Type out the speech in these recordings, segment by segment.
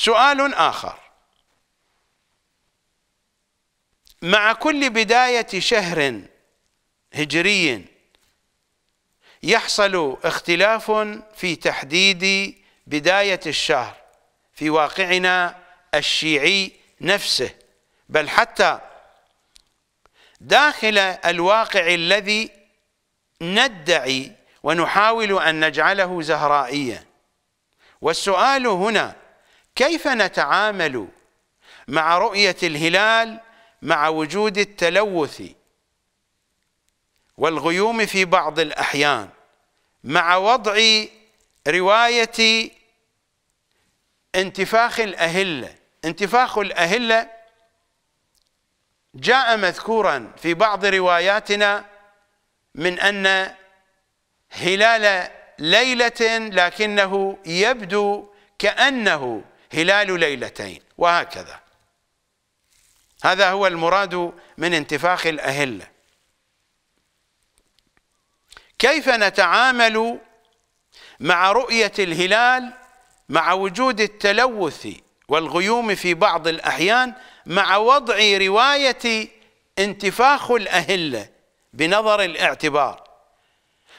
سؤال آخر مع كل بداية شهر هجري يحصل اختلاف في تحديد بداية الشهر في واقعنا الشيعي نفسه بل حتى داخل الواقع الذي ندعي ونحاول أن نجعله زهرائيا والسؤال هنا كيف نتعامل مع رؤية الهلال مع وجود التلوث والغيوم في بعض الأحيان مع وضع رواية انتفاخ الأهلة انتفاخ الأهلة جاء مذكورا في بعض رواياتنا من أن هلال ليلة لكنه يبدو كأنه هلال ليلتين وهكذا هذا هو المراد من انتفاخ الأهلة كيف نتعامل مع رؤية الهلال مع وجود التلوث والغيوم في بعض الأحيان مع وضع رواية انتفاخ الأهلة بنظر الاعتبار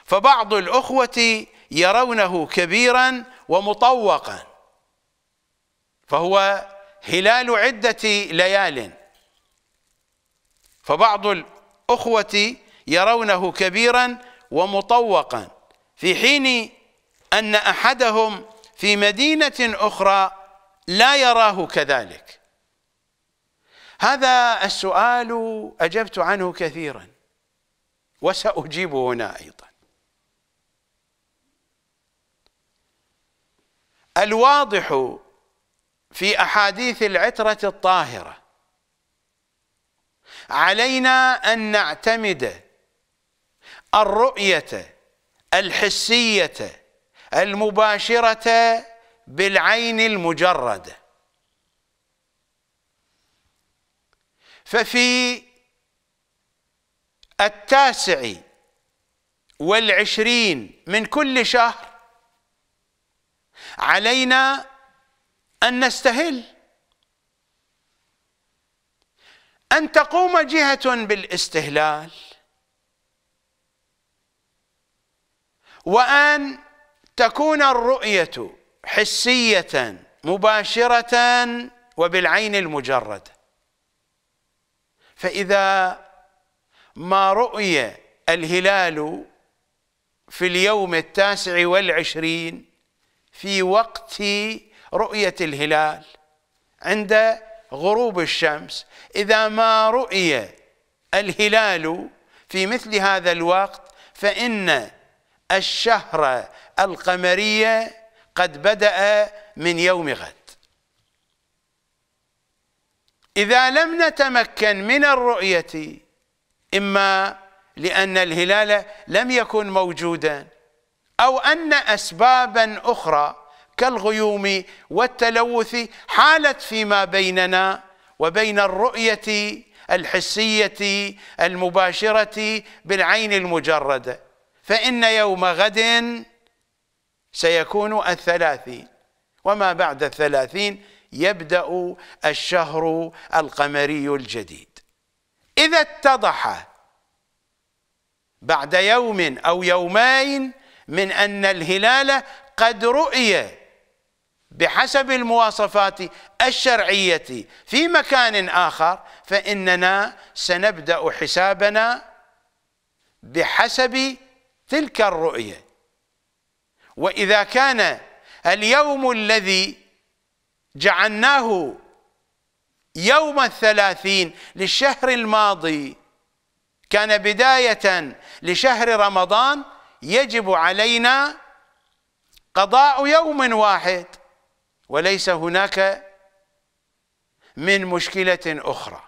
فبعض الأخوة يرونه كبيرا ومطوقا فهو هلال عدة ليال فبعض الأخوة يرونه كبيرا ومطوقا في حين أن أحدهم في مدينة أخرى لا يراه كذلك هذا السؤال أجبت عنه كثيرا وسأجيب هنا أيضا الواضح في أحاديث العترة الطاهرة علينا أن نعتمد الرؤية الحسية المباشرة بالعين المجردة ففي التاسع والعشرين من كل شهر علينا أن نستهل أن تقوم جهة بالاستهلال وأن تكون الرؤية حسية مباشرة وبالعين المجردة فإذا ما رؤي الهلال في اليوم التاسع والعشرين في وقت رؤية الهلال عند غروب الشمس إذا ما رؤي الهلال في مثل هذا الوقت فإن الشهر القمرية قد بدأ من يوم غد إذا لم نتمكن من الرؤية إما لأن الهلال لم يكن موجودا أو أن أسبابا أخرى كالغيوم والتلوث حالت فيما بيننا وبين الرؤية الحسية المباشرة بالعين المجردة فإن يوم غد سيكون الثلاثين وما بعد الثلاثين يبدأ الشهر القمري الجديد إذا اتضح بعد يوم أو يومين من أن الهلال قد رؤي بحسب المواصفات الشرعية في مكان آخر فإننا سنبدأ حسابنا بحسب تلك الرؤية وإذا كان اليوم الذي جعلناه يوم الثلاثين للشهر الماضي كان بداية لشهر رمضان يجب علينا قضاء يوم واحد وليس هناك من مشكلة أخرى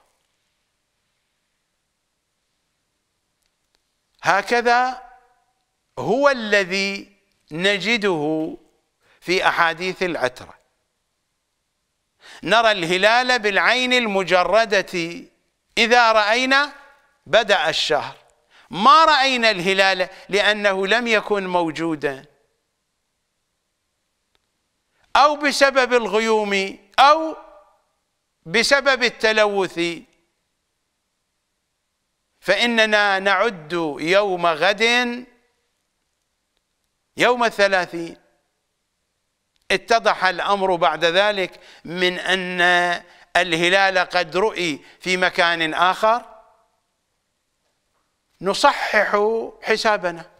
هكذا هو الذي نجده في أحاديث العترة نرى الهلال بالعين المجردة إذا رأينا بدأ الشهر ما رأينا الهلال لأنه لم يكن موجوداً أو بسبب الغيوم أو بسبب التلوث فإننا نعد يوم غد يوم الثلاثين اتضح الأمر بعد ذلك من أن الهلال قد رؤي في مكان آخر نصحح حسابنا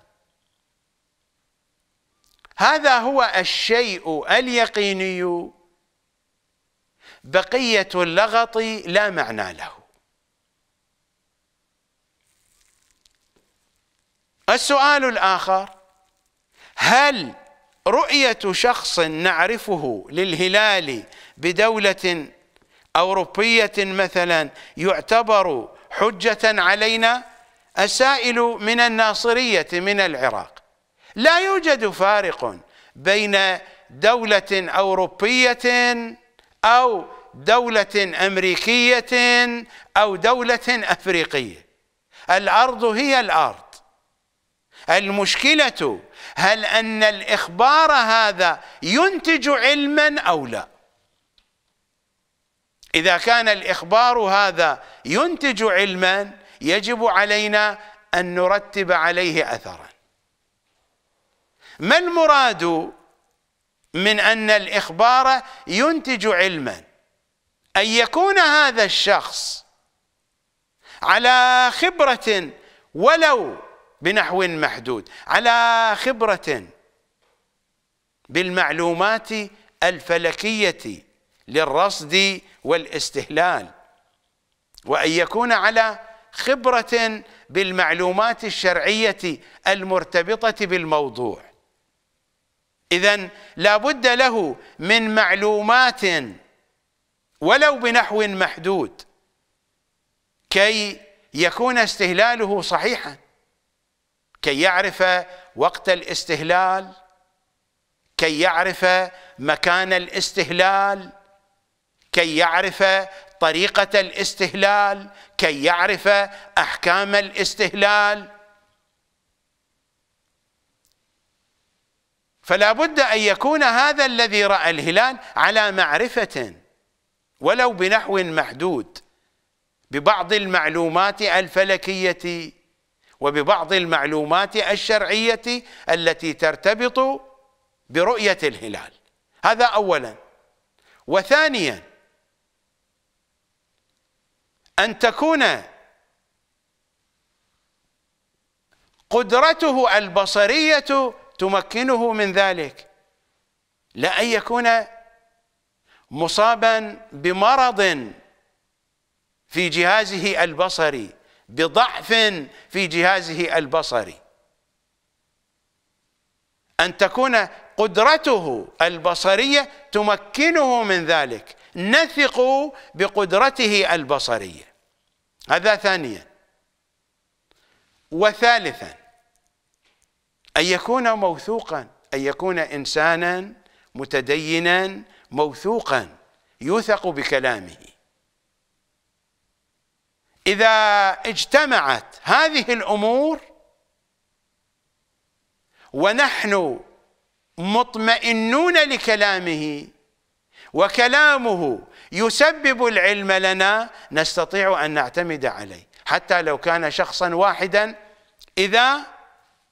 هذا هو الشيء اليقيني بقية اللغط لا معنى له السؤال الآخر هل رؤية شخص نعرفه للهلال بدولة أوروبية مثلا يعتبر حجة علينا السائل من الناصرية من العراق لا يوجد فارق بين دولة أوروبية أو دولة أمريكية أو دولة أفريقية الأرض هي الأرض المشكلة هل أن الإخبار هذا ينتج علما أو لا إذا كان الإخبار هذا ينتج علما يجب علينا أن نرتب عليه أثراً ما المراد من أن الإخبار ينتج علما أن يكون هذا الشخص على خبرة ولو بنحو محدود على خبرة بالمعلومات الفلكية للرصد والاستهلال وأن يكون على خبرة بالمعلومات الشرعية المرتبطة بالموضوع إذا لابد له من معلومات ولو بنحو محدود كي يكون استهلاله صحيحا كي يعرف وقت الاستهلال كي يعرف مكان الاستهلال كي يعرف طريقة الاستهلال كي يعرف أحكام الاستهلال فلا بد أن يكون هذا الذي رأى الهلال على معرفة ولو بنحو محدود ببعض المعلومات الفلكية وببعض المعلومات الشرعية التي ترتبط برؤية الهلال هذا أولا وثانيا أن تكون قدرته البصرية تمكنه من ذلك لا أن يكون مصابا بمرض في جهازه البصري بضعف في جهازه البصري أن تكون قدرته البصرية تمكنه من ذلك نثق بقدرته البصرية هذا ثانيا وثالثا أن يكون موثوقا أن يكون إنسانا متدينا موثوقا يوثق بكلامه إذا اجتمعت هذه الأمور ونحن مطمئنون لكلامه وكلامه يسبب العلم لنا نستطيع أن نعتمد عليه حتى لو كان شخصا واحدا إذا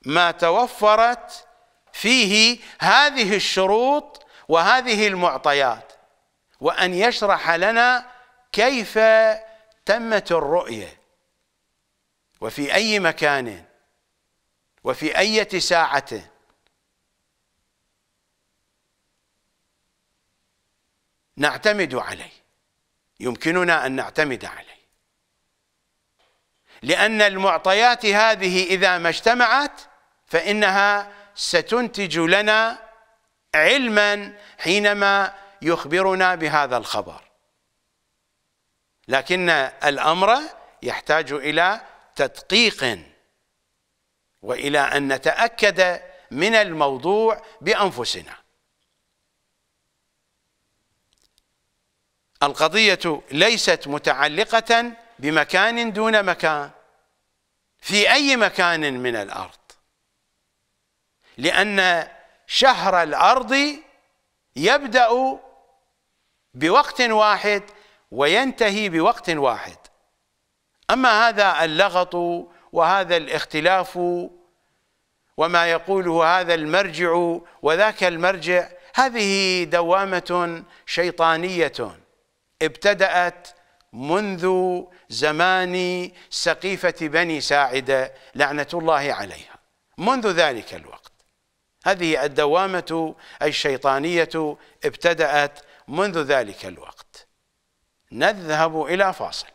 ما توفرت فيه هذه الشروط وهذه المعطيات وان يشرح لنا كيف تمت الرؤيه وفي اي مكان وفي اية ساعة نعتمد عليه يمكننا ان نعتمد عليه لان المعطيات هذه اذا ما اجتمعت فإنها ستنتج لنا علما حينما يخبرنا بهذا الخبر لكن الأمر يحتاج إلى تدقيق وإلى أن نتأكد من الموضوع بأنفسنا القضية ليست متعلقة بمكان دون مكان في أي مكان من الأرض لأن شهر الأرض يبدأ بوقت واحد وينتهي بوقت واحد أما هذا اللغط وهذا الاختلاف وما يقوله هذا المرجع وذاك المرجع هذه دوامة شيطانية ابتدأت منذ زمان سقيفة بني ساعدة لعنة الله عليها منذ ذلك الوقت هذه الدوامة الشيطانية ابتدأت منذ ذلك الوقت نذهب إلى فاصل